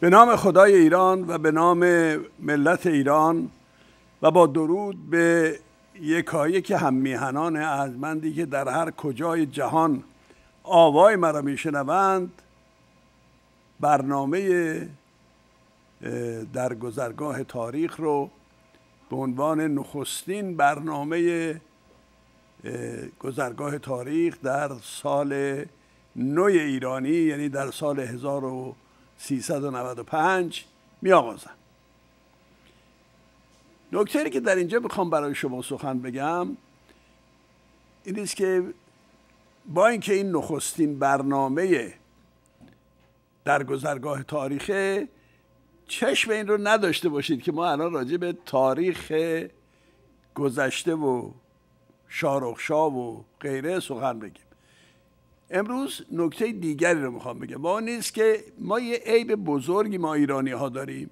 به نام خدای ایران و به نام ملت ایران و با درود به یکایی که هم میهنان ارجمندی که در هر کجای جهان آوای مرا میشنوند برنامه در گذرگاه تاریخ رو به عنوان نخستین برنامه گذرگاه تاریخ در سال نوی ایرانی یعنی در سال 1000 395 می آغازم نکتری که در اینجا بخوام برای شما سخن بگم این است که با اینکه این نخستین برنامه در گذرگاه تاریخه چشم این رو نداشته باشید که ما الان راجع به تاریخ گذشته و شارخشا و غیره سخن بگیم امروز نکته دیگری رو میخوام بگم و اون نیست که ما یه عیب بزرگی ما ایرانی ها داریم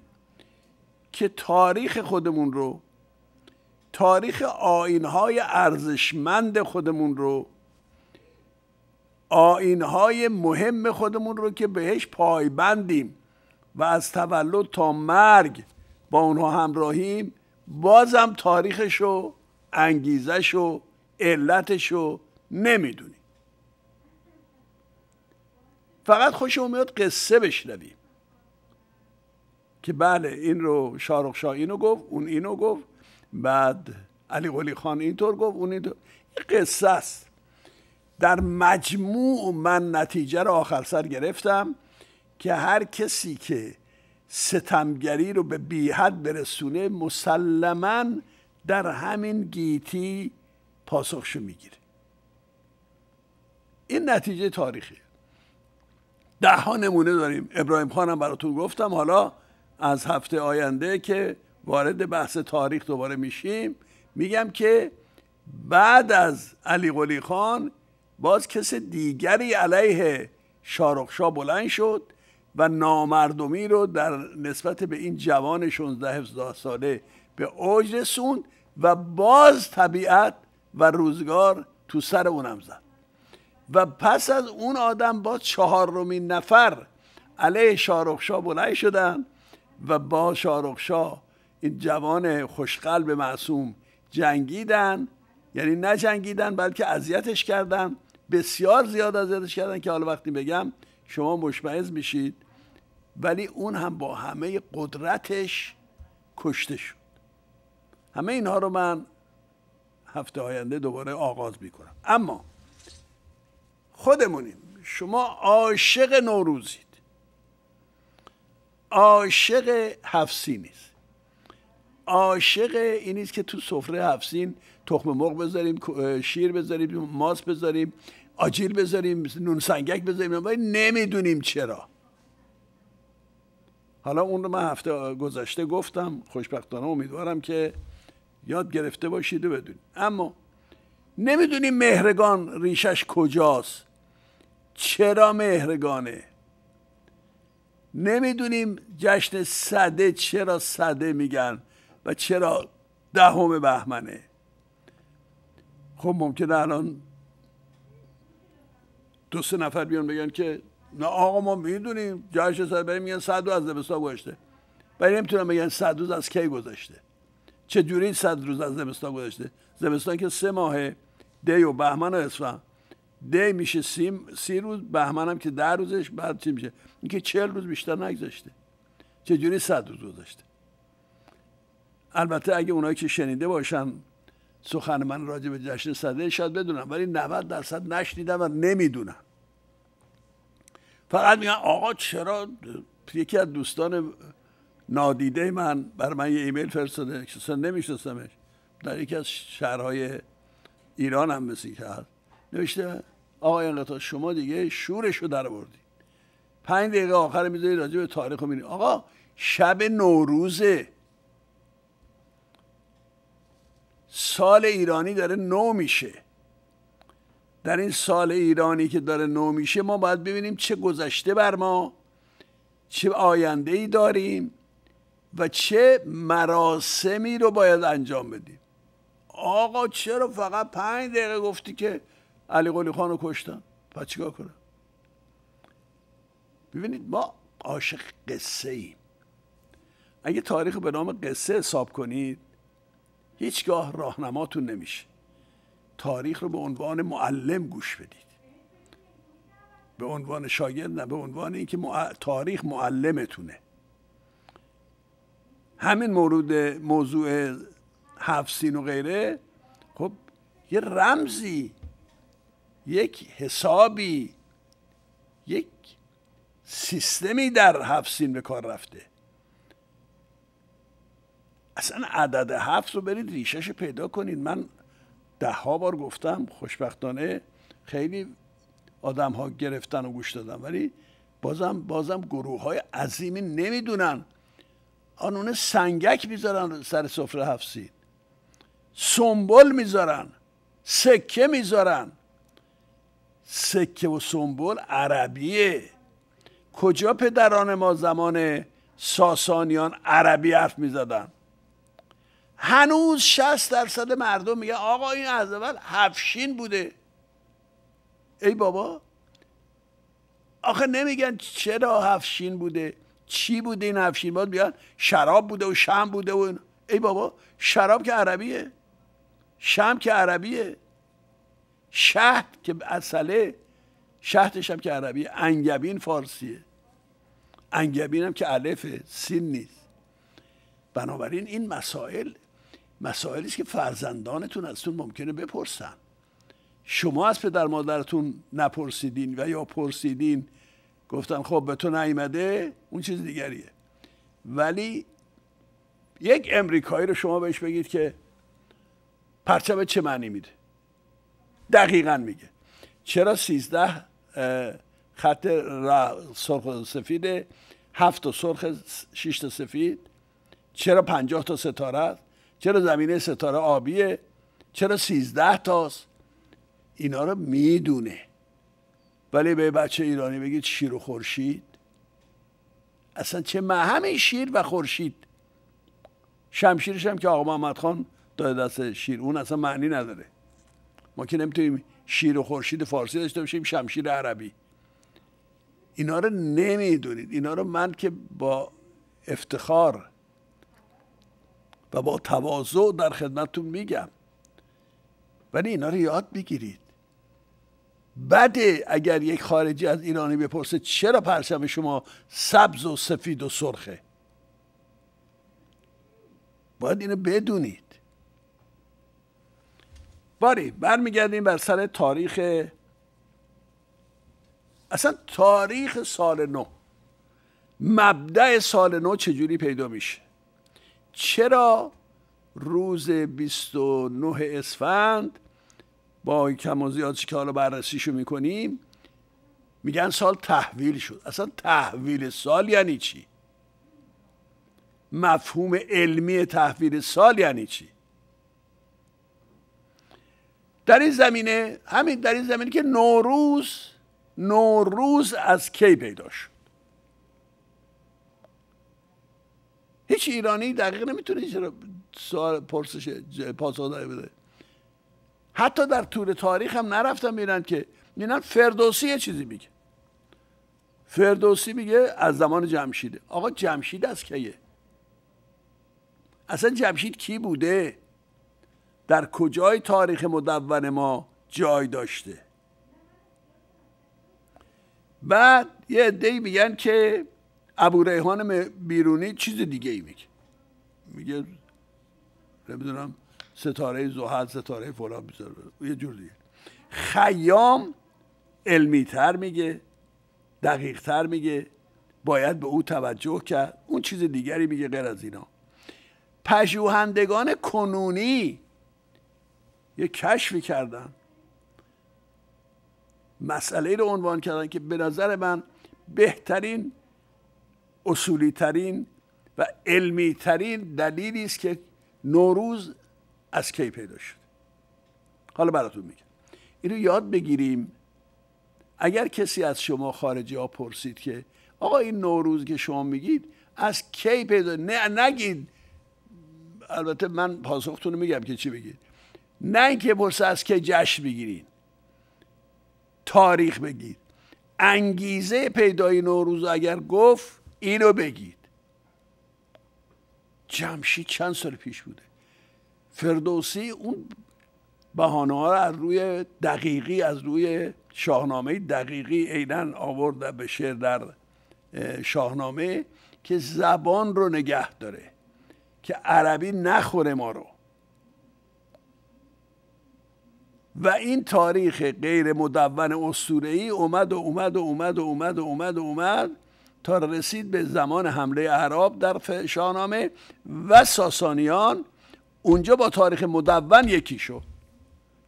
که تاریخ خودمون رو تاریخ های ارزشمند خودمون رو های مهم خودمون رو که بهش پایبندیم و از تولد تا مرگ با اونها همراهیم بازم تاریخش و انگیزش و علتش رو نمیدونیم فقط خوش میاد قصه بشنویم که بله این رو شارخ شاه اینو گفت اون اینو گفت بعد علی قلی خان اینطور گفت اون اینطور این قصه است در مجموع من نتیجه رو آخر سر گرفتم که هر کسی که ستمگری رو به بیحد برسونه مسلما در همین گیتی پاسخشو میگیره این نتیجه تاریخی ده ها نمونه داریم ابراهیم خانم براتون گفتم حالا از هفته آینده که وارد بحث تاریخ دوباره میشیم میگم که بعد از علی قلی خان باز کس دیگری علیه شارخشا بلند شد و نامردمی رو در نسبت به این جوان 16 17 ساله به اوج رسوند و باز طبیعت و روزگار تو سر اونم زد و پس از اون آدم با چهارمین نفر علیه شارخشا بلند شدن و با شارخشا این جوان خوشقلب معصوم جنگیدن یعنی نه بلکه اذیتش کردن بسیار زیاد اذیتش کردن که حالا وقتی بگم شما مشمعز میشید ولی اون هم با همه قدرتش کشته شد همه اینها رو من هفته آینده دوباره آغاز میکنم اما خودمونیم شما عاشق نوروزید عاشق هفسی نیست عاشق این نیست که تو سفره هفسین تخم مرغ بذاریم شیر بذاریم ماس بذاریم آجیل بذاریم نون سنگک بذاریم ولی نمیدونیم چرا حالا اون رو من هفته گذشته گفتم خوشبختانه امیدوارم که یاد گرفته باشید و بدونید اما نمیدونیم مهرگان ریشش کجاست چرا مهرگانه نمیدونیم جشن صده چرا صده میگن و چرا دهم بهمنه خب ممکنه الان دو سه نفر بیان بگن که نه آقا ما میدونیم جشن صده بریم میگن صد از زمستان گذشته ولی نمیتونم بگن صد روز از کی گذاشته چه جوری صد روز از زمستان گذاشته؟ زمستان که سه ماه دی و بهمن و اسفند ده میشه سیم سی روز بهمنم که ده روزش بعد چی میشه اینکه چهل روز بیشتر نگذاشته چجوری صد روز گذاشته البته اگه اونایی که شنیده باشن سخن من راجع به جشن صده شاید بدونم ولی 90 درصد نشنیدم و نمیدونم فقط میگن آقا چرا یکی از دوستان نادیده من بر من یه ایمیل فرستاده اصلا نمیشناسمش در یکی از شهرهای ایران هم مثل کرد نوشته آقا اینقدر شما دیگه شورش رو در بردی پنج دقیقه آخر میذاری راجع به تاریخ رو آقا شب نوروزه سال ایرانی داره نو میشه در این سال ایرانی که داره نو میشه ما باید ببینیم چه گذشته بر ما چه آینده ای داریم و چه مراسمی رو باید انجام بدیم آقا چرا فقط پنج دقیقه گفتی که علی قلی خان رو کشتم پس چیکار کنم ببینید ما عاشق قصه ایم اگه تاریخ به نام قصه حساب کنید هیچگاه راهنماتون نمیشه تاریخ رو به عنوان معلم گوش بدید به عنوان شاگرد نه به عنوان اینکه مع... تاریخ معلمتونه همین مورد موضوع هفت و غیره خب یه رمزی یک حسابی یک سیستمی در هفت سین به کار رفته اصلا عدد هفت رو برید ریشش پیدا کنید من ده ها بار گفتم خوشبختانه خیلی آدم ها گرفتن و گوش دادن ولی بازم بازم گروه های عظیمی نمیدونن آنونه سنگک میذارن سر سفره هفت سین سنبل میذارن سکه میذارن سکه و سنبل عربیه کجا پدران ما زمان ساسانیان عربی حرف می زدن؟ هنوز 60 درصد مردم میگه آقا این از اول هفشین بوده ای بابا آخه نمیگن چرا هفشین بوده چی بوده این هفشین باید بیان شراب بوده و شم بوده و ای بابا شراب که عربیه شم که عربیه شهد که اصله شهدش هم که عربی انگبین فارسیه انگبین هم که علفه سین نیست بنابراین این مسائل مسائلی است که فرزندانتون ازتون ممکنه بپرسن شما از پدر مادرتون نپرسیدین و یا پرسیدین گفتن خب به تو نایمده اون چیز دیگریه ولی یک امریکایی رو شما بهش بگید که پرچم چه معنی میده دقیقا میگه چرا سیزده خط سرخ و سفیده هفت و سرخ شش تا سفید چرا پنجاه تا ستاره است چرا زمینه ستاره آبیه چرا سیزده تاست اینا رو میدونه ولی به بچه ایرانی بگید شیر و خورشید اصلا چه همین شیر و خورشید شمشیرش هم که آقا محمد خان داده دست شیر اون اصلا معنی نداره ما که نمیتونیم شیر و خورشید فارسی داشته باشیم شمشیر عربی اینا رو نمیدونید اینا رو من که با افتخار و با تواضع در خدمتتون میگم ولی اینا رو یاد بگیرید بده اگر یک خارجی از ایرانی بپرسه چرا پرچم شما سبز و سفید و سرخه باید اینو بدونید باری برمیگردیم بر سر تاریخ اصلا تاریخ سال نو مبدع سال نو چجوری پیدا میشه چرا روز 29 اسفند با کم و زیاد که حالا بررسیشو میکنیم میگن سال تحویل شد اصلا تحویل سال یعنی چی مفهوم علمی تحویل سال یعنی چی در این زمینه همین در این زمینه که نوروز نوروز از کی پیدا شد هیچ ایرانی دقیق نمیتونه چرا سوال پرسش پاسخ بده حتی در طول تاریخ هم نرفتم میرن که میرن فردوسی یه چیزی میگه فردوسی میگه از زمان جمشیده آقا جمشید از کیه اصلا جمشید کی بوده در کجای تاریخ مدون ما جای داشته بعد یه ای میگن که ابو ریحان بیرونی چیز دیگه ای میگه میگه نمیدونم ستاره زحل ستاره فلان یه جور دیگه خیام علمی تر میگه دقیق تر میگه باید به او توجه کرد اون چیز دیگری میگه غیر از اینا پژوهندگان کنونی یه کشفی کردن مسئله رو عنوان کردن که به نظر من بهترین اصولی ترین و علمی ترین دلیلی است که نوروز از کی پیدا شد حالا براتون میگم اینو یاد بگیریم اگر کسی از شما خارجی ها پرسید که آقا این نوروز که شما میگید از کی پیدا نه نگید البته من پاسختون میگم که چی بگید نه اینکه که جشن بگیرید تاریخ بگید انگیزه پیدای نوروز اگر گفت اینو بگید جمشید چند سال پیش بوده فردوسی اون بهانه ها از روی دقیقی از روی شاهنامه دقیقی عینا آورد به شعر در شاهنامه که زبان رو نگه داره که عربی نخوره ما رو و این تاریخ غیر مدون ای اومد و اومد و اومد و اومد و اومد و اومد تا رسید به زمان حمله عرب در شاهنامه و ساسانیان اونجا با تاریخ مدون یکی شد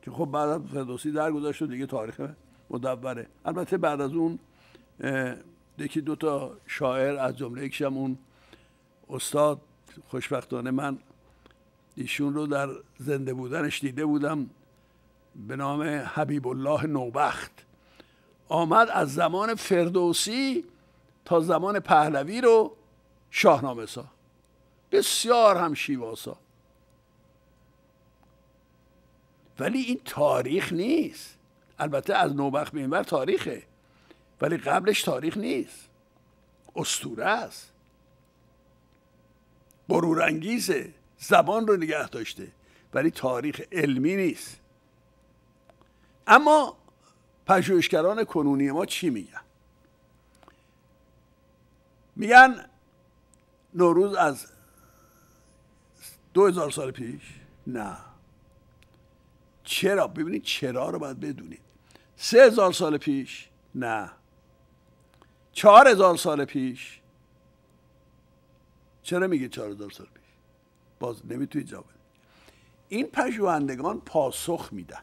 که خب بعد از فردوسی درگذشت و دیگه تاریخ مدونه البته بعد از اون یکی دو تا شاعر از جمله یکشم اون استاد خوشبختانه من ایشون رو در زنده بودنش دیده بودم به نام حبیب الله نوبخت آمد از زمان فردوسی تا زمان پهلوی رو شاهنامه سا بسیار هم شیواسا ولی این تاریخ نیست البته از نوبخت به اینور تاریخه ولی قبلش تاریخ نیست استوره است برورانگیزه زبان رو نگه داشته ولی تاریخ علمی نیست اما پژوهشگران کنونی ما چی میگن میگن نوروز از دو هزار سال پیش نه چرا ببینید چرا رو باید بدونید سه هزار سال پیش نه چهار هزار سال پیش چرا میگه چهار هزار سال پیش باز نمیتونید جواب این پژوهندگان پاسخ میدن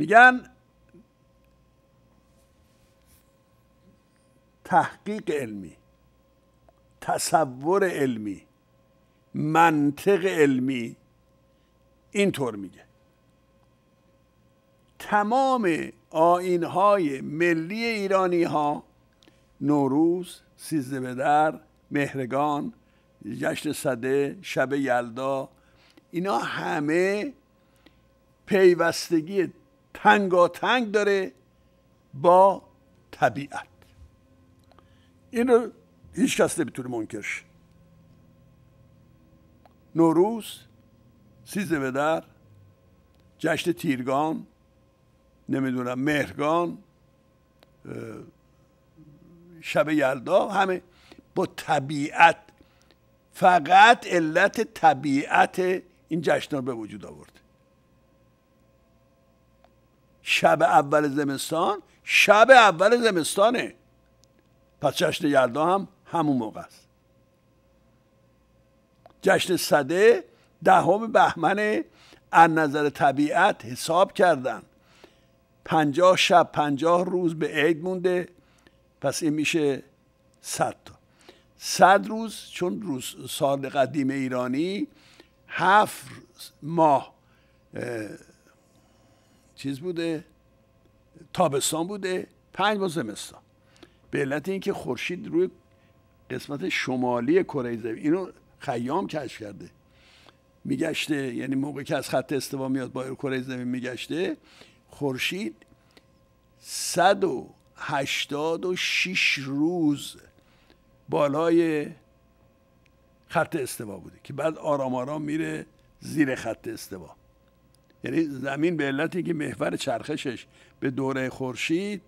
میگن تحقیق علمی تصور علمی منطق علمی اینطور میگه تمام آینهای ملی ایرانی ها نوروز، سیزده بدر، مهرگان، جشن صده، شب یلدا اینا همه پیوستگی تنگ داره با طبیعت این رو هیچ کس نمیتونه منکر شه نوروز سیزده بدر جشن تیرگان نمیدونم مهرگان شب یلدا همه با طبیعت فقط علت طبیعت این جشن به وجود آورد شب اول زمستان شب اول زمستانه پس جشن یلدا هم همون موقع است جشن صده دهم بهمن از نظر طبیعت حساب کردن پنجاه شب پنجاه روز به عید مونده پس این میشه صد تا صد روز چون روز سال قدیم ایرانی هفت ماه چیز بوده تابستان بوده پنج ماه زمستان به علت اینکه خورشید روی قسمت شمالی کره زمین اینو خیام کشف کرده میگشته یعنی موقع که از خط استوا میاد با کره زمین میگشته خورشید 186 روز بالای خط استوا بوده که بعد آرام آرام میره زیر خط استوا یعنی زمین به علتی که محور چرخشش به دوره خورشید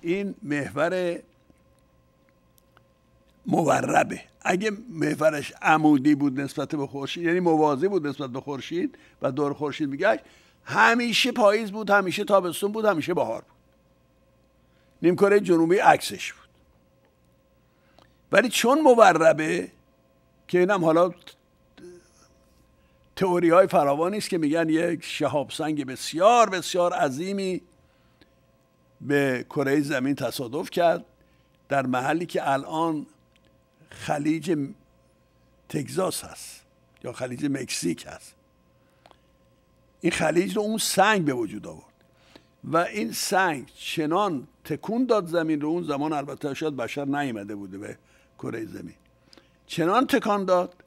این محور موربه اگه محورش عمودی بود نسبت به خورشید یعنی موازی بود نسبت به خورشید و دور خورشید میگشت همیشه پاییز بود همیشه تابستون بود همیشه بهار بود نیمکره جنوبی عکسش بود ولی چون موربه که اینم حالا تئوری های فراوانی است که میگن یک سنگ بسیار بسیار عظیمی به کره زمین تصادف کرد در محلی که الان خلیج تگزاس هست یا خلیج مکزیک هست این خلیج رو اون سنگ به وجود آورد و این سنگ چنان تکون داد زمین رو اون زمان البته شاید بشر نیامده بوده به کره زمین چنان تکان داد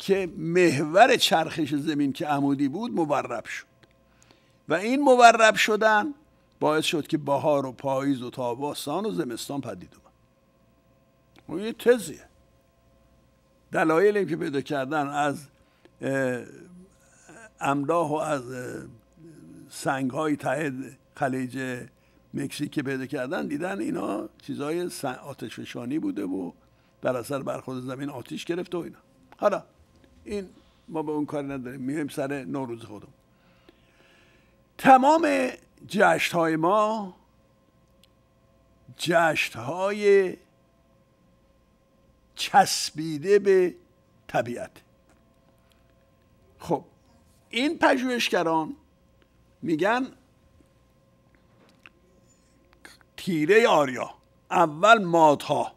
که محور چرخش زمین که عمودی بود مورب شد و این مورب شدن باعث شد که بهار و پاییز و تابستان و زمستان پدید اومد خب یه تزیه دلایلی که پیدا کردن از املاح و از سنگ های ته خلیج مکزیک که پیدا کردن دیدن اینا چیزای آتش بوده و در اثر برخورد زمین آتیش گرفته و اینا حالا این ما به اون کار نداریم میریم سر نوروز خودم تمام جشت های ما جشت های چسبیده به طبیعت خب این پژوهشگران میگن تیره آریا اول ماتا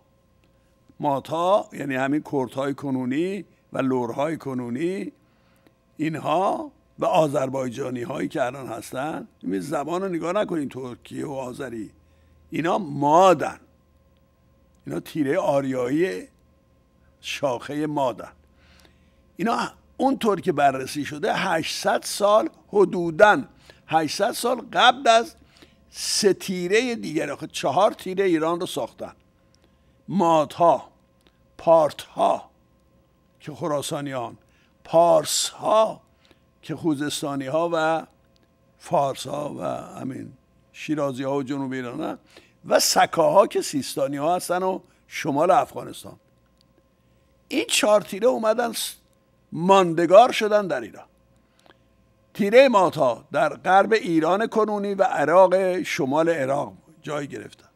ماتا یعنی همین کورت های کنونی و لورهای کنونی اینها و آذربایجانی هایی که الان هستن این زبان رو نگاه نکنین ترکیه و آذری اینا مادن اینا تیره آریایی شاخه مادن اینا اونطور که بررسی شده 800 سال حدوداً 800 سال قبل از سه تیره دیگر آخه چهار تیره ایران رو ساختن مادها پارتها که خراسانیان پارس ها که خوزستانی ها و فارس ها و همین شیرازی ها و جنوب ایران ها و سکاها که سیستانی ها هستن و شمال افغانستان این چهار تیره اومدن ماندگار شدن در ایران تیره ماتا در غرب ایران کنونی و عراق شمال عراق جای گرفتن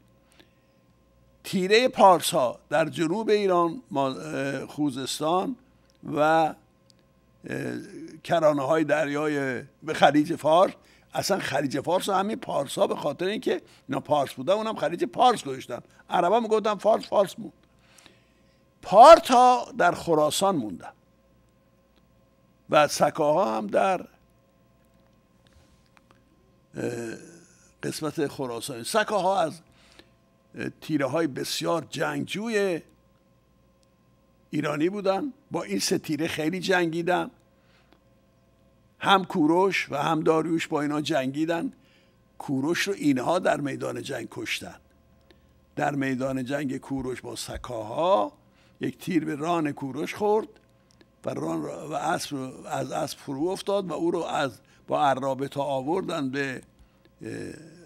تیره پارس ها در جنوب ایران خوزستان و کرانه های دریای به خلیج فارس اصلا خلیج فارس همین پارس ها به خاطر اینکه اینا پارس بودن اونم خلیج پارس گذاشتن عربا میگفتن فارس فارس بود پارت ها در خراسان موندن و سکاها هم در قسمت خراسان سکاها از تیره های بسیار جنگجوی ایرانی بودن با این سه تیره خیلی جنگیدن هم کوروش و هم داریوش با اینا جنگیدن کوروش رو اینها در میدان جنگ کشتن در میدان جنگ کوروش با سکاها یک تیر به ران کوروش خورد و ران و اسب از اسب فرو افتاد و او رو از با عرابه تا آوردن به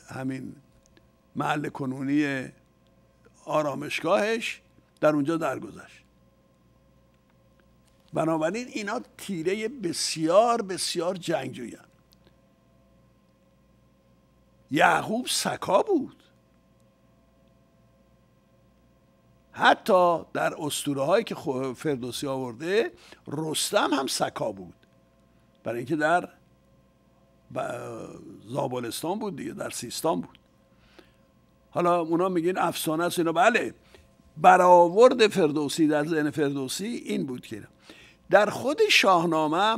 همین محل کنونی آرامشگاهش در اونجا درگذشت بنابراین اینا تیره بسیار بسیار جنگجویان یعقوب سکا بود حتی در اسطوره هایی که فردوسی آورده رستم هم سکا بود برای اینکه در زابلستان بود دیگه در سیستان بود حالا اونا میگین افسانه است اینا بله برآورد فردوسی در ذهن فردوسی این بود که در خود شاهنامه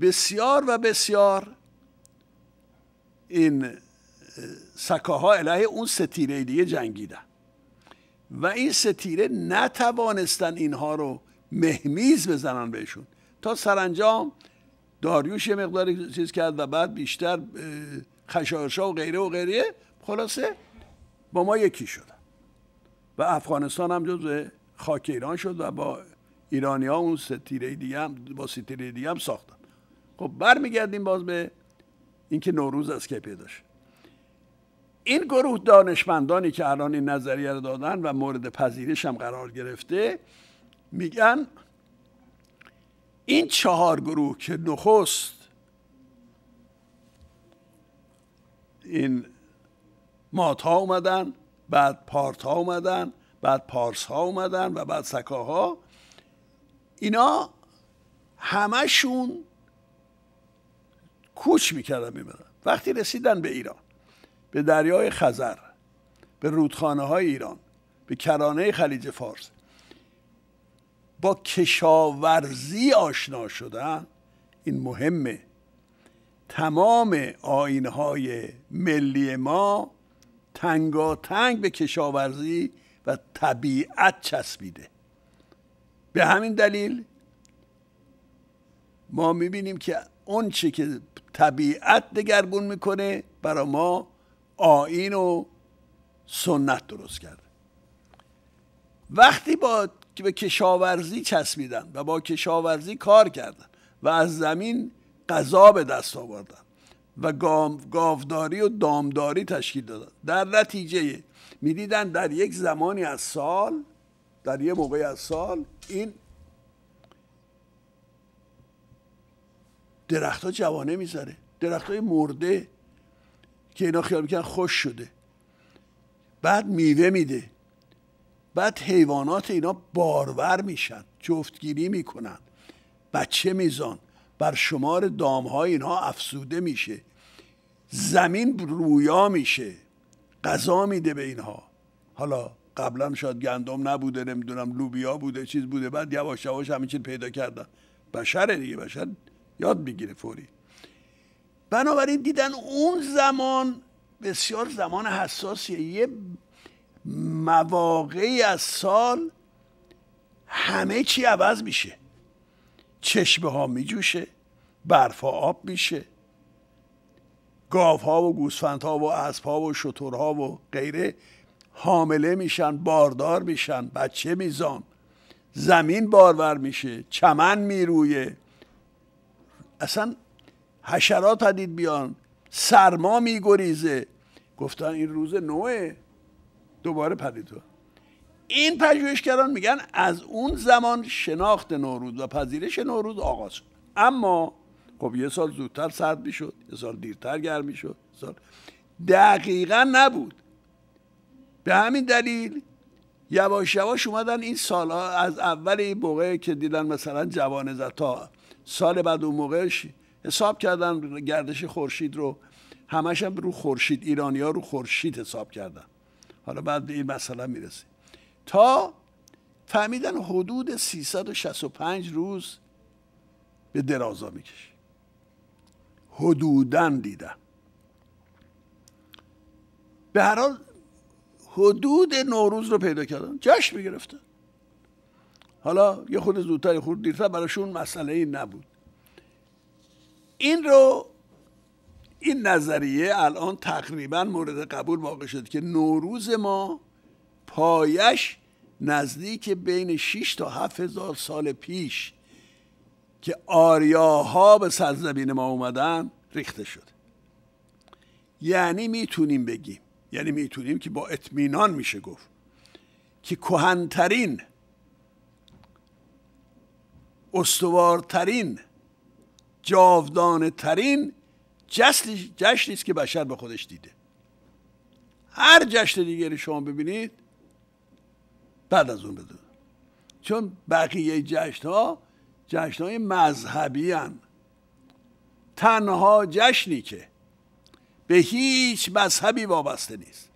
بسیار و بسیار این سکاها الهی اون ستیره دیگه جنگیدن و این ستیره نتوانستن اینها رو مهمیز بزنن بهشون تا سرانجام داریوش یه مقداری چیز کرد و بعد بیشتر خشایارشا و غیره و غیره خلاصه با ما یکی شدن و افغانستان هم جزو خاک ایران شد و با ایرانی ها اون ستیره دیگه هم با ستیره دیگه هم ساختن خب برمیگردیم باز به اینکه نوروز از که پیدا این گروه دانشمندانی که الان این نظریه رو دادن و مورد پذیرش هم قرار گرفته میگن این چهار گروه که نخست این ماتا اومدن بعد پارتا اومدن بعد پارس ها اومدن و بعد سکاها اینا همشون کوچ میکردن میمدن وقتی رسیدن به ایران به دریای خزر به رودخانه های ایران به کرانه خلیج فارس با کشاورزی آشنا شدن این مهمه تمام آینهای ملی ما تنگاتنگ به کشاورزی و طبیعت چسبیده به همین دلیل ما میبینیم که اون چی که طبیعت دگرگون میکنه برای ما آین و سنت درست کرده وقتی با به کشاورزی چسبیدن و با کشاورزی کار کردن و از زمین غذا به دست آوردن و گاوداری و دامداری تشکیل دادن در نتیجه میدیدن در یک زمانی از سال در یه موقعی از سال این درخت ها جوانه میذاره درخت های مرده که اینا خیال میکنن خوش شده بعد میوه میده بعد حیوانات اینا بارور میشن جفتگیری میکنن بچه میزان بر شمار دام های اینها افسوده میشه زمین رویا میشه قضا میده به اینها حالا قبلا شاید گندم نبوده نمیدونم لوبیا بوده چیز بوده بعد یواش یواش همین چیز پیدا کردن بشره دیگه بشر یاد میگیره فوری بنابراین دیدن اون زمان بسیار زمان حساسیه یه مواقعی از سال همه چی عوض میشه چشمه ها میجوشه برف آب میشه گاف ها و گوسفند ها و اسب ها و شطور ها و غیره حامله میشن باردار میشن بچه میزان زمین بارور میشه چمن میرویه اصلا حشرات پدید بیان سرما میگریزه گفتن این روز نوه دوباره پدید این پژوهشگران میگن از اون زمان شناخت نوروز و پذیرش نوروز آغاز شد اما خب یه سال زودتر سرد میشد یه سال دیرتر گرم میشد سال دقیقا نبود به همین دلیل یواش یواش اومدن این سالها از اول این موقع که دیدن مثلا جوان زد تا سال بعد اون موقعش حساب کردن گردش خورشید رو همش هم رو خورشید ایرانی ها رو خورشید حساب کردن حالا بعد به این مسئله رسید تا فهمیدن حدود 365 روز به درازا میکشه حدودن دیدم به هر حال حدود نوروز رو پیدا کردن جشن میگرفتن حالا یه خود زودتر یه خود دیرتر براشون مسئله این نبود این رو این نظریه الان تقریبا مورد قبول واقع شد که نوروز ما پایش نزدیک بین 6 تا 7 هزار سال پیش که آریاها به سرزمین ما اومدن ریخته شد یعنی میتونیم بگیم یعنی میتونیم که با اطمینان میشه گفت که کهنترین استوارترین جاودانترین جشنی است که بشر به خودش دیده هر جشن دیگری شما ببینید بعد از اون بدون چون بقیه جشن ها جشنهای مذهبی تنها جشنی که به هیچ مذهبی وابسته نیست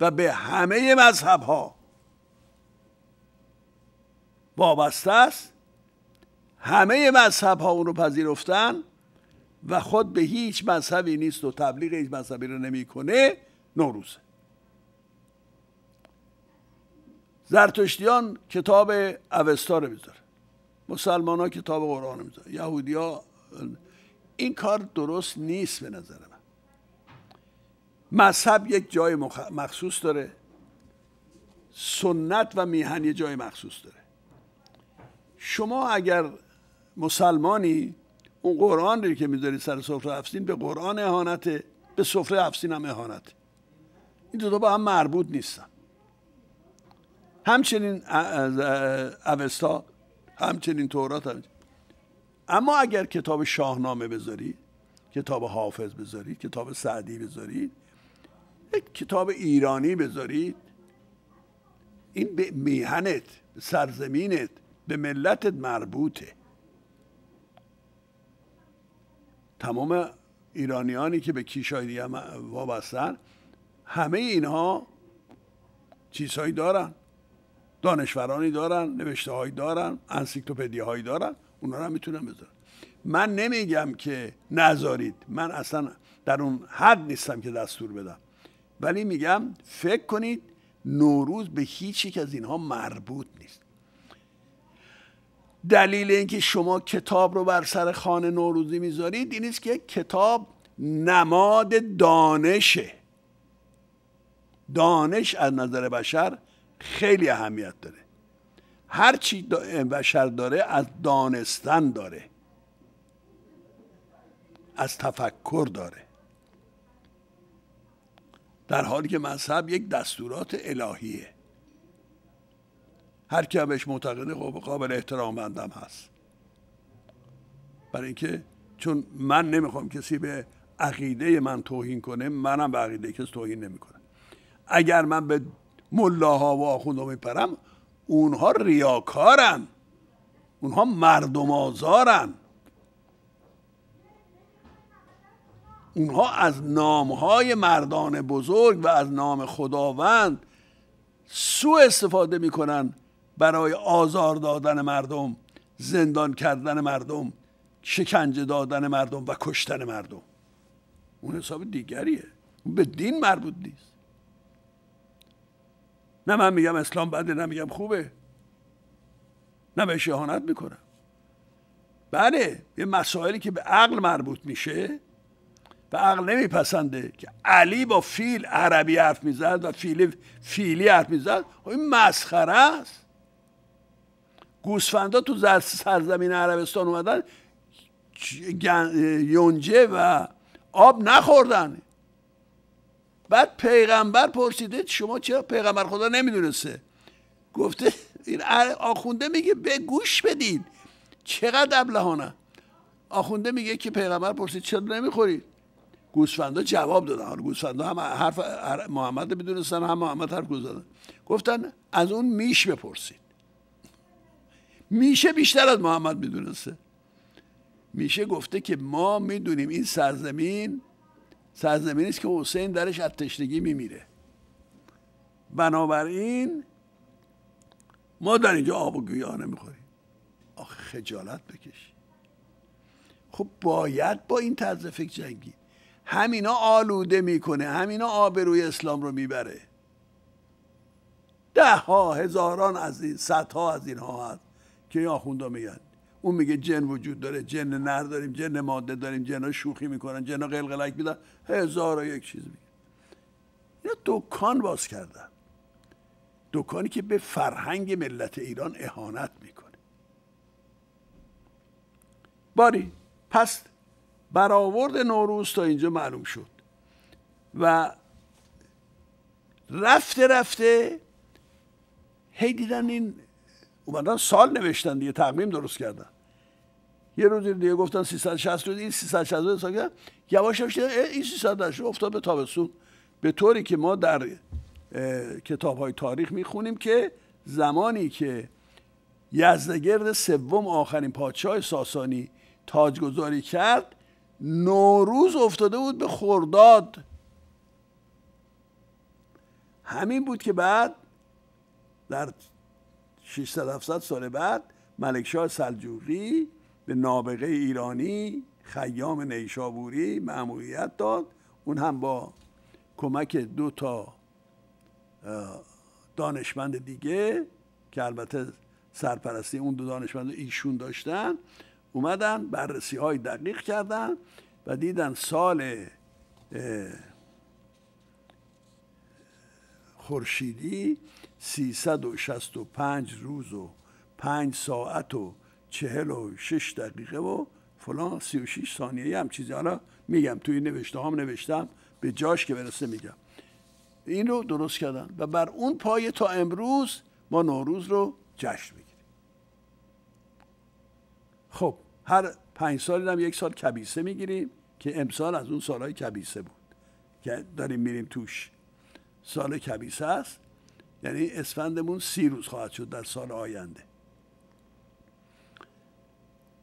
و به همه مذهب ها وابسته است همه مذهب ها اون رو پذیرفتن و خود به هیچ مذهبی نیست و تبلیغ هیچ مذهبی رو نمیکنه نوروزه زرتشتیان کتاب اوستا رو میذاره مسلمان ها کتاب قرآن میذارن یهودی ها این کار درست نیست به نظر من مذهب یک جای مخصوص داره سنت و میهن یه جای مخصوص داره شما اگر مسلمانی اون قرآن رو که میذاری سر سفره افسین به قرآن اهانته به سفره افسین هم این دو تا با هم مربوط نیستن همچنین اوستا همچنین تورات اما اگر کتاب شاهنامه بذارید کتاب حافظ بذارید کتاب سعدی بذارید یک کتاب ایرانی بذارید این به میهنت سرزمینت به ملتت مربوطه تمام ایرانیانی که به کیشای دیگه وابستن همه اینها چیزهایی دارن دانشورانی دارن نوشته هایی دارن انسیکلوپدی هایی دارن اونا رو هم میتونم بذارن من نمیگم که نذارید من اصلا در اون حد نیستم که دستور بدم ولی میگم فکر کنید نوروز به هیچ یک از اینها مربوط نیست دلیل اینکه شما کتاب رو بر سر خانه نوروزی میذارید این است که کتاب نماد دانشه دانش از نظر بشر خیلی اهمیت داره هر چی بشر داره از دانستن داره از تفکر داره در حالی که مذهب یک دستورات الهیه هر کی بهش معتقده خب قابل احترام بندم هست برای اینکه چون من نمیخوام کسی به عقیده من توهین کنه منم به عقیده کسی توهین نمیکنم اگر من به ملاها و آخوندها میپرم اونها ریاکارن اونها مردم آزارن اونها از نامهای مردان بزرگ و از نام خداوند سوء استفاده میکنن برای آزار دادن مردم زندان کردن مردم شکنجه دادن مردم و کشتن مردم اون حساب دیگریه به دین مربوط نیست نه من میگم اسلام بده نه میگم خوبه نه به شهانت میکنم بله یه مسائلی که به عقل مربوط میشه و عقل نمیپسنده که علی با فیل عربی حرف میزد و فیلی فیلی حرف میزد خب این مسخره است گوسفندا تو سرزمین عربستان اومدن یونجه و آب نخوردن بعد پیغمبر پرسیده شما چرا پیغمبر خدا نمیدونسته گفته این آخونده میگه به گوش بدین چقدر ابلهانه آخونده میگه که پیغمبر پرسید چرا نمیخورید گوسفندا جواب دادن حالا گوسفندا هم حرف محمد میدونستن هم محمد حرف گوزدن گفتن از اون میش بپرسید میشه بیشتر از محمد میدونسته میشه گفته که ما میدونیم این سرزمین سرزمینی است که حسین درش از تشنگی میمیره بنابراین ما در اینجا آب و گویانه میخوریم آخه خجالت بکش خب باید با این طرز فکر جنگی همینا آلوده میکنه همینا آبروی اسلام رو میبره ده ها هزاران از این صدها از اینها هست که این میاد. میگن اون میگه جن وجود داره جن نر داریم جن ماده داریم جن ها شوخی میکنن جن ها قلقلک میدن هزار و یک چیز میگه اینا دکان باز کردن دکانی که به فرهنگ ملت ایران اهانت میکنه باری پس برآورد نوروز تا اینجا معلوم شد و رفته رفته هی دیدن این اومدن سال نوشتن دیگه تقویم درست کردن یه روز دیگه گفتن 360 روز این 360 روز یواش یواش این 360 افتاد به تابستون به طوری که ما در کتاب های تاریخ میخونیم که زمانی که یزدگرد سوم آخرین پادشاه ساسانی تاجگذاری کرد نوروز افتاده بود به خورداد همین بود که بعد در 600 سال بعد ملکشاه سلجوقی به نابغه ایرانی خیام نیشابوری معمولیت داد اون هم با کمک دو تا دانشمند دیگه که البته سرپرستی اون دو دانشمند ایشون داشتن اومدن بررسی های دقیق کردن و دیدن سال خورشیدی 365 روز و 5 ساعت و چهل و شش دقیقه و فلان سی و شش ثانیه هم چیزی حالا میگم توی نوشته هم نوشتم به جاش که برسه میگم این رو درست کردن و بر اون پایه تا امروز ما نوروز رو جشن میگیریم خب هر پنج سالی هم یک سال کبیسه میگیریم که امسال از اون سالهای کبیسه بود که داریم میریم توش سال کبیسه است یعنی اسفندمون سی روز خواهد شد در سال آینده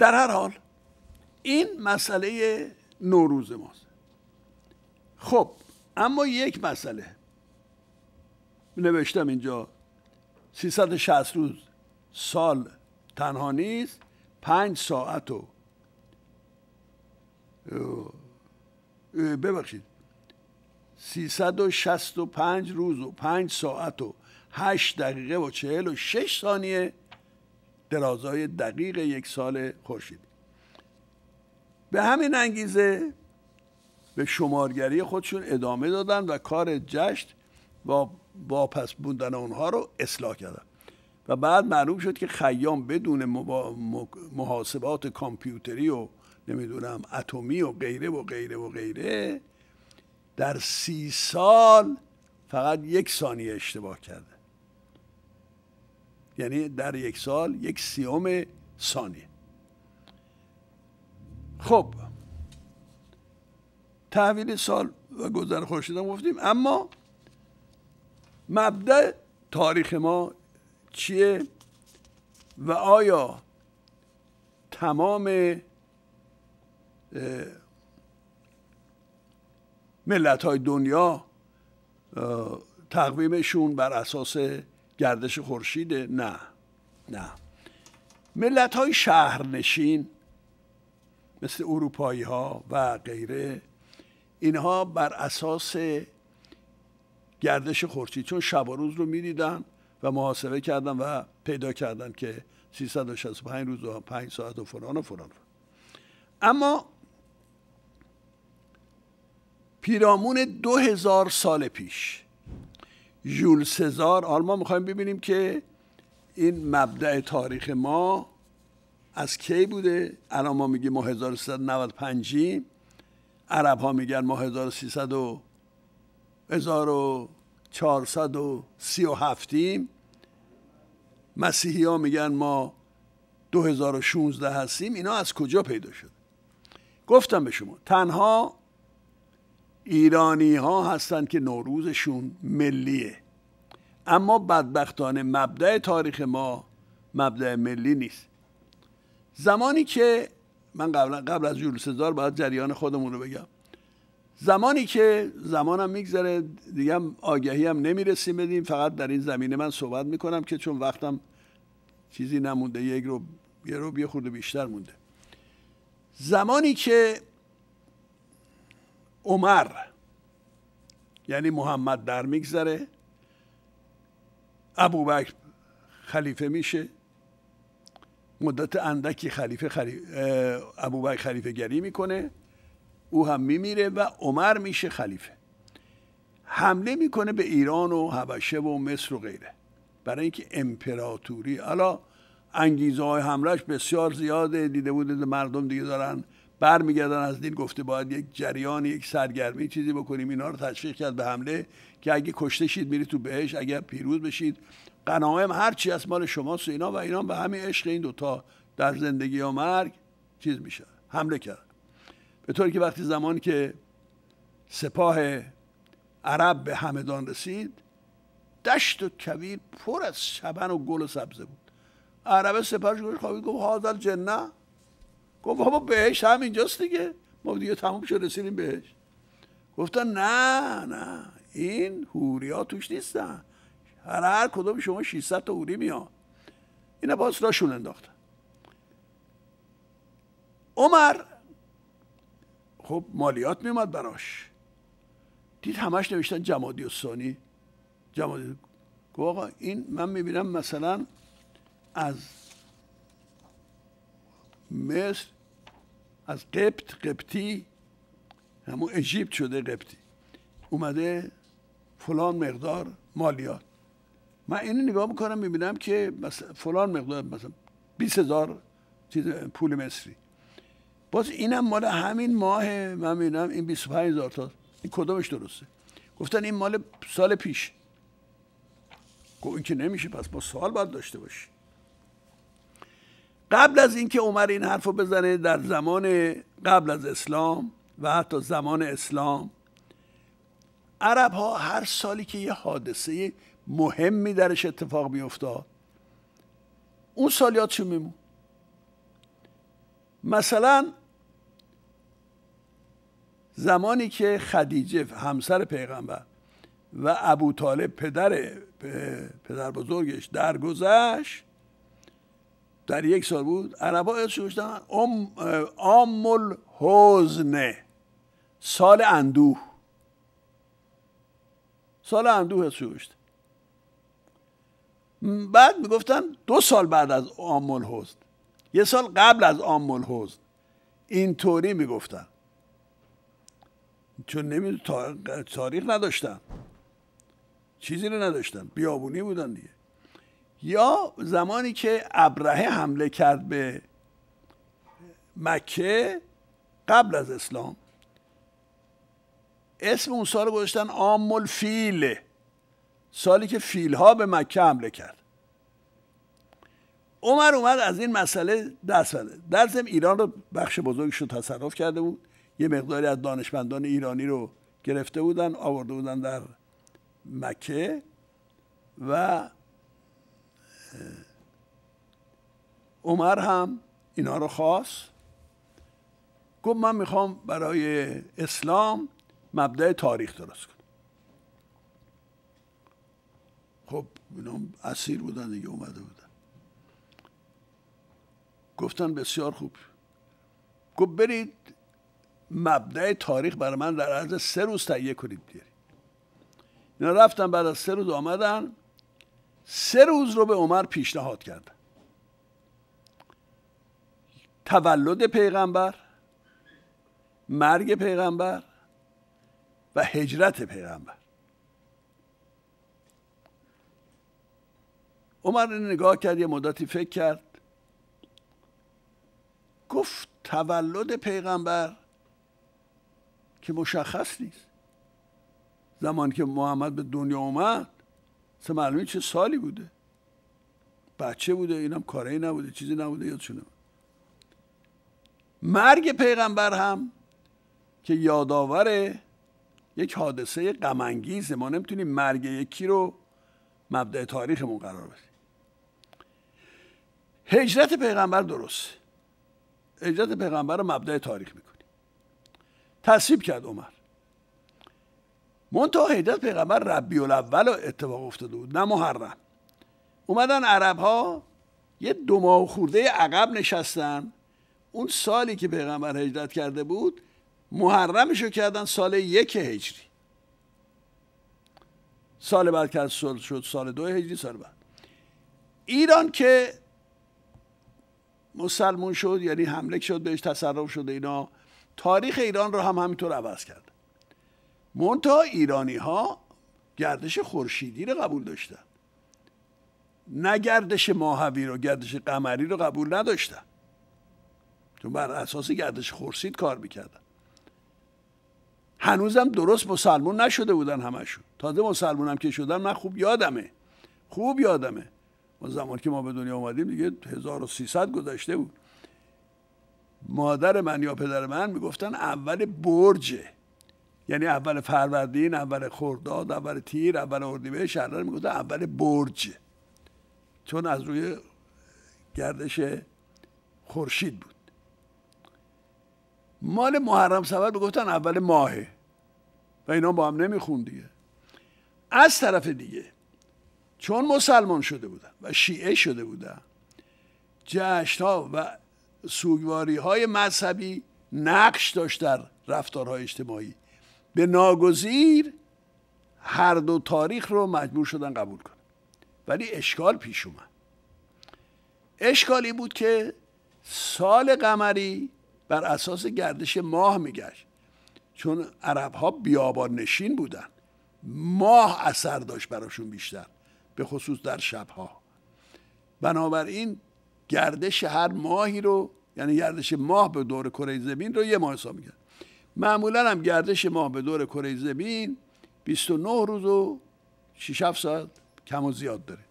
در هر حال این مسئله نوروز ماست خب اما یک مسئله نوشتم اینجا 360 روز سال تنها نیست پنج ساعت و ببخشید 365 روز و 5 ساعت و 8 دقیقه و 46 ثانیه درازای دقیق یک سال خورشیدی به همین انگیزه به شمارگری خودشون ادامه دادن و کار جشت و با پس بودن اونها رو اصلاح کردن و بعد معلوم شد که خیام بدون محاسبات کامپیوتری و نمیدونم اتمی و غیره و غیره و غیره در سی سال فقط یک ثانیه اشتباه کرده یعنی در یک سال یک سیوم ثانیه خب تحویل سال و گذر خورشید هم گفتیم اما مبدع تاریخ ما چیه و آیا تمام ملت های دنیا تقویمشون بر اساس گردش خورشیده نه نه ملت های شهرنشین مثل اروپایی ها و غیره اینها بر اساس گردش خورشید چون شب و روز رو میدیدن و محاسبه کردن و پیدا کردن که 365 روز و 5 ساعت و فلان و فلان اما پیرامون دو هزار سال پیش ژول سزار حالا ما میخوایم ببینیم که این مبدع تاریخ ما از کی بوده الان ما میگیم ما 1395 عرب ها میگن ما 1300 و 1437 مسیحی ها میگن ما 2016 هستیم اینا از کجا پیدا شد گفتم به شما تنها ایرانی ها هستند که نوروزشون ملیه اما بدبختانه مبدع تاریخ ما مبدع ملی نیست زمانی که من قبل, قبل از جلوس دار باید جریان خودمون رو بگم زمانی که زمانم میگذره دیگه آگهی هم نمیرسیم بدیم فقط در این زمینه من صحبت میکنم که چون وقتم چیزی نمونده یک رو یه رو یه خورده بیشتر مونده زمانی که عمر یعنی محمد در میگذره ابوبکر خلیفه میشه مدت اندکی خلیفه خلی... ابوبکر خلیفه گری میکنه او هم میمیره و عمر میشه خلیفه حمله میکنه به ایران و حبشه و مصر و غیره برای اینکه امپراتوری حالا انگیزه های حملهش بسیار زیاده دیده بوده مردم دیگه دارن برمیگردن از دین گفته باید یک جریان یک سرگرمی چیزی بکنیم اینا رو تشویق کرد به حمله که اگه کشته شید میری تو بهش اگر پیروز بشید غنایم هر چی از مال شما و اینا و اینا به همین عشق این دوتا در زندگی و مرگ چیز میشه حمله کرد به طوری که وقتی زمانی که سپاه عرب به همدان رسید دشت و کویر پر از شبن و گل و سبزه بود عرب سپاهش گوش خوابید گفت حاضر جنه گفت بابا بهش اینجاست دیگه ما دیگه تموم شد رسیدیم بهش گفتن نه نه این ها توش نیستن هر هر کدوم شما 600 تا هوری میان اینا باز راشون انداختن عمر خب مالیات میومد براش دید همش نوشتن جمادی و ثانی جمادی گفت آقا این من میبینم مثلا از مصر از قبط قبطی همون اجیبت شده قبطی اومده فلان مقدار مالیات من اینو نگاه میکنم میبینم که مثلا فلان مقدار مثلا 20 هزار پول مصری باز اینم مال همین ماه من میبینم این 25 هزار تا این کدومش درسته گفتن این مال سال پیش گفت این که نمیشه پس ما سال باید داشته باشیم قبل از اینکه عمر این حرف رو بزنه در زمان قبل از اسلام و حتی زمان اسلام عرب ها هر سالی که یه حادثه مهمی درش اتفاق میافتاد اون سال یاد چی میمون مثلا زمانی که خدیجه همسر پیغمبر و ابو طالب پدر پدر بزرگش درگذشت در یک سال بود عربا اسمش گذاشتن ام الحزن سال اندوه سال اندوه اسمش بعد میگفتن دو سال بعد از آم الحزن یه سال قبل از عام الحزن اینطوری میگفتن چون نمی تاریخ نداشتن چیزی رو نداشتن بیابونی بودن دیگه یا زمانی که ابرهه حمله کرد به مکه قبل از اسلام اسم اون سال گذاشتن عام الفیل سالی که ها به مکه حمله کرد عمر اومد از این مسئله دست بده در ایران رو بخش بزرگش رو تصرف کرده بود یه مقداری از دانشمندان ایرانی رو گرفته بودن آورده بودن در مکه و عمر هم اینا رو خواست گفت من میخوام برای اسلام مبدع تاریخ درست کنم خب اینا اسیر بودن دیگه اومده بودن گفتن بسیار خوب گفت برید مبدع تاریخ برای من در عرض سه روز تهیه کنید بیارید اینا رفتن بعد از سه روز آمدن سه روز رو به عمر پیشنهاد کرد تولد پیغمبر مرگ پیغمبر و هجرت پیغمبر عمر نگاه کرد یه مدتی فکر کرد گفت تولد پیغمبر که مشخص نیست زمان که محمد به دنیا اومد اصلا معلومه چه سالی بوده بچه بوده اینم کاری نبوده چیزی نبوده یادشونه مرگ پیغمبر هم که یادآور یک حادثه غم ما نمیتونیم مرگ یکی رو مبدع تاریخمون قرار بدیم هجرت پیغمبر درست هجرت پیغمبر رو مبدع تاریخ میکنیم تصیب کرد عمر منتها هجرت پیغمبر ربی الاول اتفاق افتاده بود نه محرم اومدن عرب ها یه دو ماه خورده عقب نشستن اون سالی که پیغمبر هجرت کرده بود محرمشو کردن سال یک هجری سال بعد که سال شد سال دو هجری سال بعد ایران که مسلمون شد یعنی حمله شد بهش تصرف شد اینا تاریخ ایران رو هم همینطور عوض کرد مونتا ایرانی ها گردش خورشیدی رو قبول داشتن نه گردش ماهوی رو گردش قمری رو قبول نداشتن چون بر اساس گردش خورشید کار میکردن هنوزم درست مسلمون نشده بودن همشون تازه مسلمون هم که شدن من خوب یادمه خوب یادمه ما زمان که ما به دنیا اومدیم دیگه 1300 گذشته بود مادر من یا پدر من میگفتن اول برجه یعنی اول فروردین اول خرداد اول تیر اول اردیبهشت می میگفتن اول برج چون از روی گردش خورشید بود مال محرم سفر گفتن اول ماهه و اینا با هم نمیخون دیگه از طرف دیگه چون مسلمان شده بودن و شیعه شده بودن جشت ها و سوگواری های مذهبی نقش داشت در رفتارهای اجتماعی به ناگزیر هر دو تاریخ رو مجبور شدن قبول کنند. ولی اشکال پیش اومد اشکالی بود که سال قمری بر اساس گردش ماه میگشت چون عرب ها بیابان نشین بودن ماه اثر داشت براشون بیشتر به خصوص در شبها بنابراین گردش هر ماهی رو یعنی گردش ماه به دور کره زمین رو یه ماه حساب کرد. معمولا هم گردش ماه به دور کره زمین 29 روز و 6 ساعت کم و زیاد داره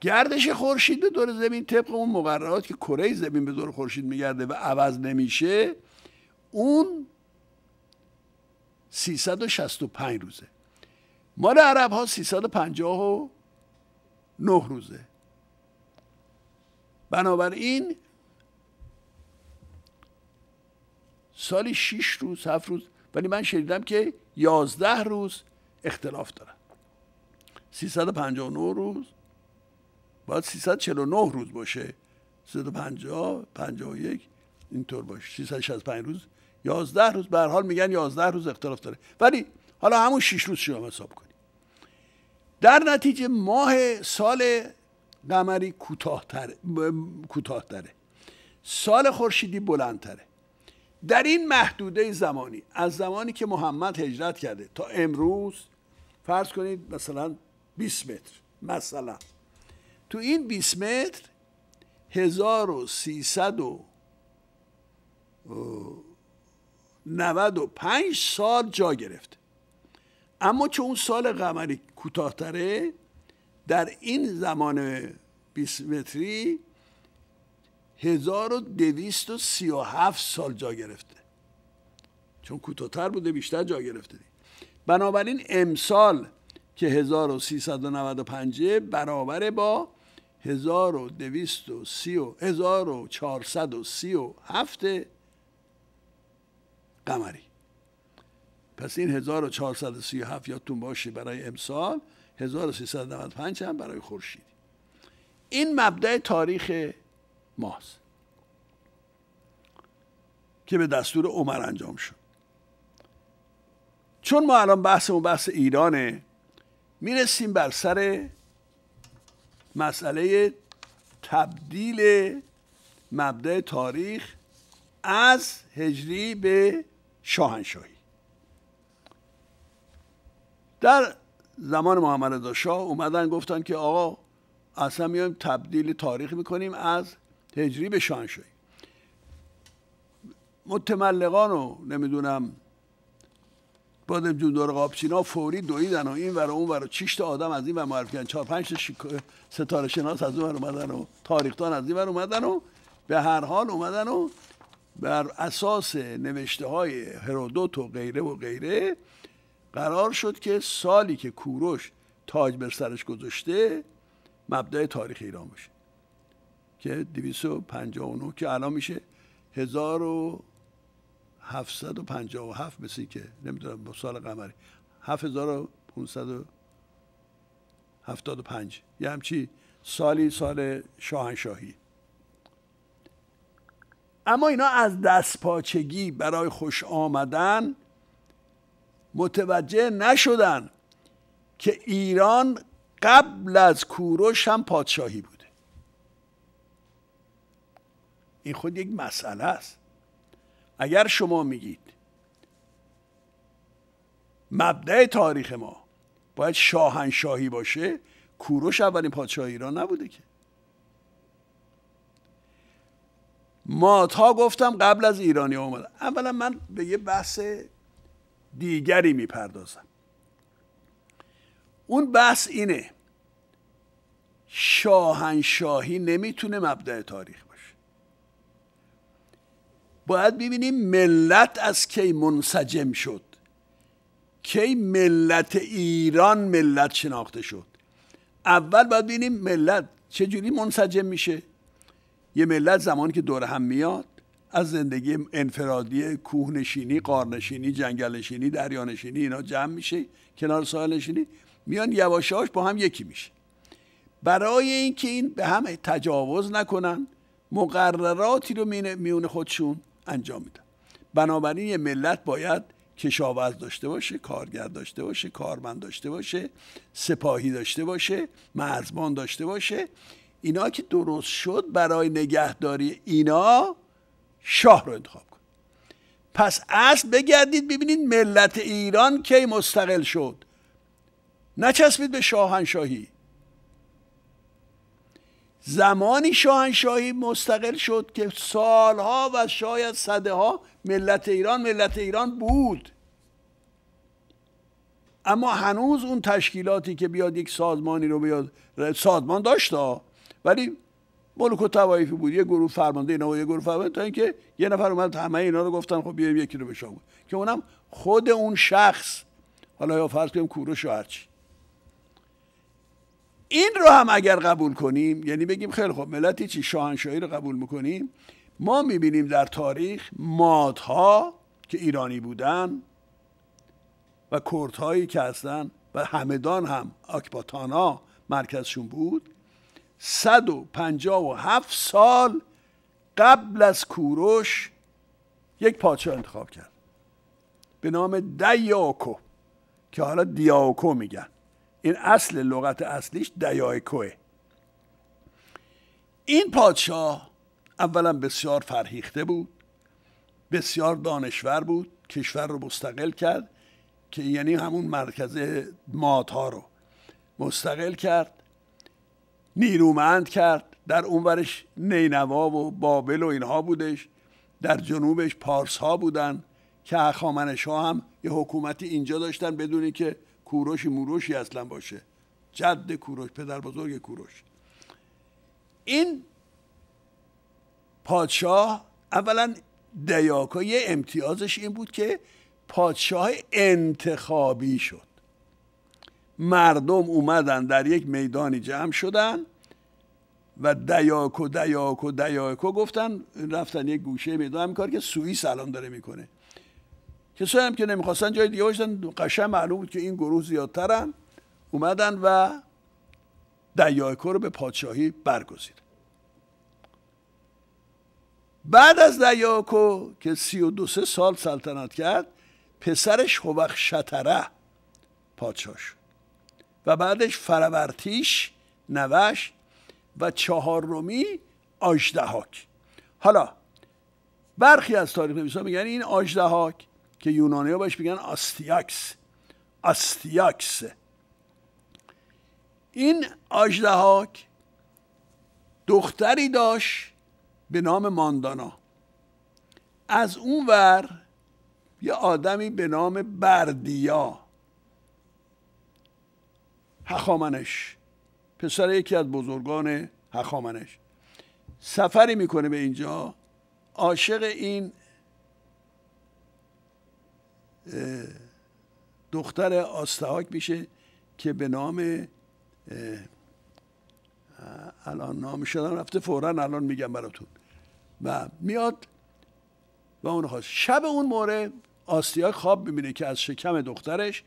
گردش خورشید به دور زمین طبق اون مقررات که کره زمین به دور خورشید میگرده و عوض نمیشه اون 365 روزه مال عرب ها 9 روزه بنابراین سالی 6 روز 7 روز ولی من شنیدم که 11 روز اختلاف دارن 359 روز باید 349 روز باشه 350 51 اینطور باشه 365 روز 11 روز به حال میگن 11 روز اختلاف داره ولی حالا همون 6 روز شما حساب کنید در نتیجه ماه سال قمری کوتاه‌تره کوتاه‌تره سال خورشیدی بلندتره در این محدوده زمانی از زمانی که محمد هجرت کرده تا امروز فرض کنید مثلا 20 متر مثلا تو این 20 متر 1395 سال جا گرفت. اما که اون سال قمری کوتاهتره در این زمان 20 متری 1237 سال جا گرفته چون کوتاهتر بوده بیشتر جا گرفته بنابراین امسال که 1395 برابر با 1230 1437 قمری پس این 1437 یادتون باشه برای امسال 1395 هم برای خورشید این مبدع تاریخ ماست که به دستور عمر انجام شد چون ما الان بحثمون بحث ایرانه میرسیم بر سر مسئله تبدیل مبدع تاریخ از هجری به شاهنشاهی در زمان محمد رضا شاه اومدن گفتن که آقا اصلا میایم تبدیل تاریخ میکنیم از تجریب شانشوی متملقان رو نمیدونم بعد دور قاپچینا فوری دویدن و این برای و اون و چیش آدم از این و معرفی کردن چهار پنج ستاره شناس از اون اومدن و تاریخدان از این و اومدن و به هر حال اومدن و بر اساس نوشته های هرودوت و غیره و غیره قرار شد که سالی که کوروش تاج بر سرش گذاشته مبدع تاریخ ایران باشه که 259 که الان میشه 1757 مثل که نمیدونم با سال قمری 7575 یه همچی سالی سال شاهنشاهی اما اینا از دست پاچگی برای خوش آمدن متوجه نشدن که ایران قبل از کوروش هم پادشاهی بود این خود یک مسئله است اگر شما میگید مبدع تاریخ ما باید شاهنشاهی باشه کوروش اولین پادشاه ایران نبوده که ماتا گفتم قبل از ایرانی ها اولا من به یه بحث دیگری میپردازم اون بحث اینه شاهنشاهی نمیتونه مبدع تاریخ باید ببینیم ملت از کی منسجم شد کی ملت ایران ملت شناخته شد اول باید ببینیم ملت چجوری منسجم میشه یه ملت زمانی که دور هم میاد از زندگی انفرادی کوهنشینی قارنشینی جنگلنشینی دریانشینی اینا جمع میشه کنار نشینی میان یواشاش با هم یکی میشه برای اینکه این به هم تجاوز نکنن مقرراتی رو میونه میون خودشون انجام میدن بنابراین یه ملت باید کشاورز داشته باشه کارگر داشته باشه کارمند داشته باشه سپاهی داشته باشه مرزبان داشته باشه اینا که درست شد برای نگهداری اینا شاه رو انتخاب کن پس اصل بگردید ببینید ملت ایران کی مستقل شد نچسبید به شاهنشاهی زمانی شاهنشاهی مستقل شد که سالها و شاید صده ها ملت ایران ملت ایران بود اما هنوز اون تشکیلاتی که بیاد یک سازمانی رو بیاد سازمان داشته ولی ملک و توایفی بود یه گروه فرمانده اینا و یه گروه فرمانده تا اینکه یه نفر اومد همه اینا رو گفتن خب بیایم یکی رو بشام که اونم خود اون شخص حالا یا فرض کنیم کوروش و هرچی این رو هم اگر قبول کنیم یعنی بگیم خیلی خب ملتی چی شاهنشاهی رو قبول میکنیم ما میبینیم در تاریخ مادها که ایرانی بودن و کردهایی که هستن و همدان هم آکباتانا مرکزشون بود 157 سال قبل از کوروش یک پادشاه انتخاب کرد به نام دیاکو که حالا دیاکو میگن این اصل لغت اصلیش کوه. این پادشاه اولا بسیار فرهیخته بود بسیار دانشور بود کشور رو مستقل کرد که یعنی همون مرکز ها رو مستقل کرد نیرومند کرد در اونورش نینوا و بابل و اینها بودش در جنوبش پارس ها بودن که اخامنش ها هم یه حکومتی اینجا داشتن بدونی که کوروش موروشی اصلا باشه جد کوروش پدر بزرگ کوروش این پادشاه اولا دیاکا یه امتیازش این بود که پادشاه انتخابی شد مردم اومدن در یک میدانی جمع شدن و دیاکو دیاکو دیاکو گفتن رفتن یک گوشه میدان کار که سوئیس الان داره میکنه کسایی هم که نمیخواستن جای دیگه باشن قشن معلوم بود که این گروه زیادترن اومدن و دیایکو رو به پادشاهی برگزید بعد از دیایکو که سی و دو سه سال سلطنت کرد پسرش هوخ شتره پادشاه شد و بعدش فرورتیش نوش و چهارمی آژدهاک حالا برخی از تاریخ نویسا میگن این هاک که یونانی ها بهش میگن آستیاکس آستیاکس این آژدهاک دختری داشت به نام ماندانا از اون ور یه آدمی به نام بردیا هخامنش پسر یکی از بزرگان هخامنش سفری میکنه به اینجا عاشق این دختر آستاک میشه که به نام الان نام شدن رفته فورا الان میگم براتون و میاد و اون شب اون موره آستیا خواب میبینه که از شکم دخترش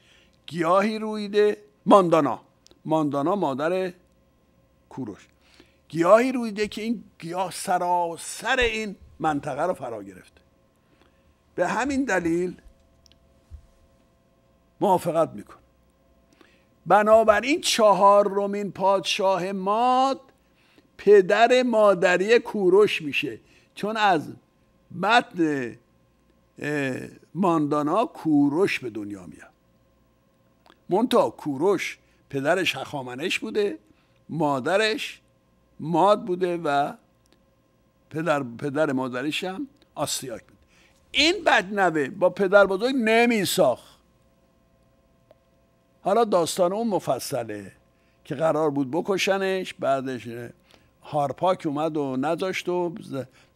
گیاهی رویده ماندانا ماندانا مادر کوروش گیاهی رویده که این گیاه سراسر این منطقه رو فرا گرفته به همین دلیل موافقت میکنه بنابراین رومین پادشاه ماد پدر مادری کوروش میشه چون از متن ماندانا کوروش به دنیا میاد مونتا کوروش پدرش هخامنش بوده مادرش ماد بوده و پدر, پدر مادرش هم آسیاک بود این بدنوه با پدر بزرگ نمی حالا داستان اون مفصله که قرار بود بکشنش بعدش هارپاک اومد و نذاشت و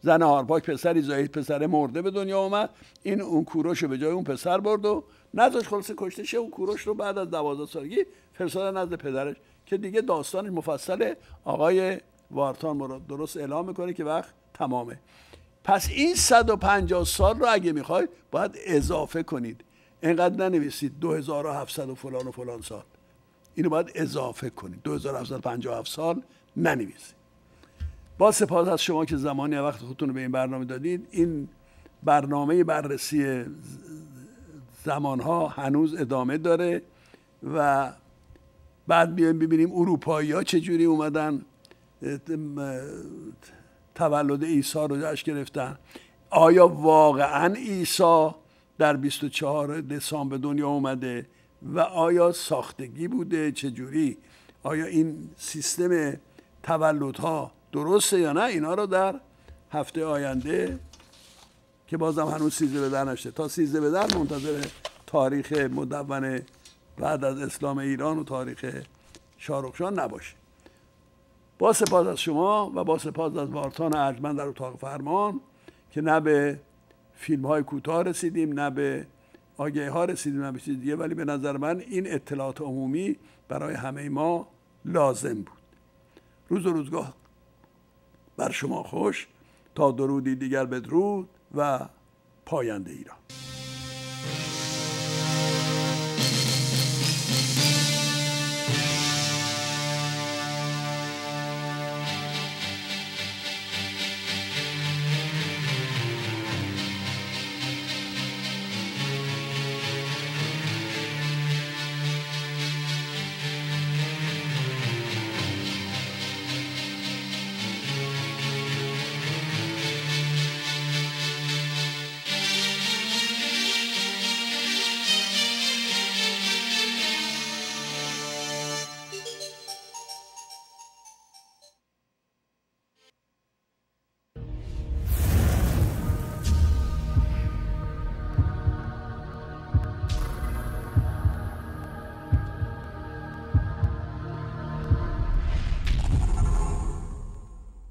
زن هارپاک پسری زاید پسر مرده به دنیا اومد این اون کوروش به جای اون پسر برد و نذاشت خلاص شه اون کوروش رو بعد از دوازده سالگی فرستاد نزد پدرش که دیگه داستانش مفصله آقای وارتان مراد درست اعلام میکنه که وقت تمامه پس این 150 سال رو اگه میخواید باید اضافه کنید اینقدر ننویسید 2700 و فلان و فلان سال اینو باید اضافه کنید 2757 سال ننویسید با سپاس از شما که زمانی وقت خودتون رو به این برنامه دادید این برنامه بررسی زمانها هنوز ادامه داره و بعد بیایم ببینیم اروپایی ها چجوری اومدن تولد عیسی رو جشن گرفتن آیا واقعا عیسی در 24 دسامبر دنیا اومده و آیا ساختگی بوده چجوری آیا این سیستم تولدها درسته یا نه اینا رو در هفته آینده که بازم هنوز سیزده به در نشته تا سیزده به در منتظر تاریخ مدون بعد از اسلام ایران و تاریخ شارخشان نباشه با سپاس از شما و با سپاس از وارتان ارجمند در اتاق فرمان که نه به فیلم های کوتاه رسیدیم نه به آگه ها رسیدیم نه به چیز دیگه ولی به نظر من این اطلاعات عمومی برای همه ما لازم بود روز و روزگاه بر شما خوش تا درودی دیگر بدرود و پاینده ایران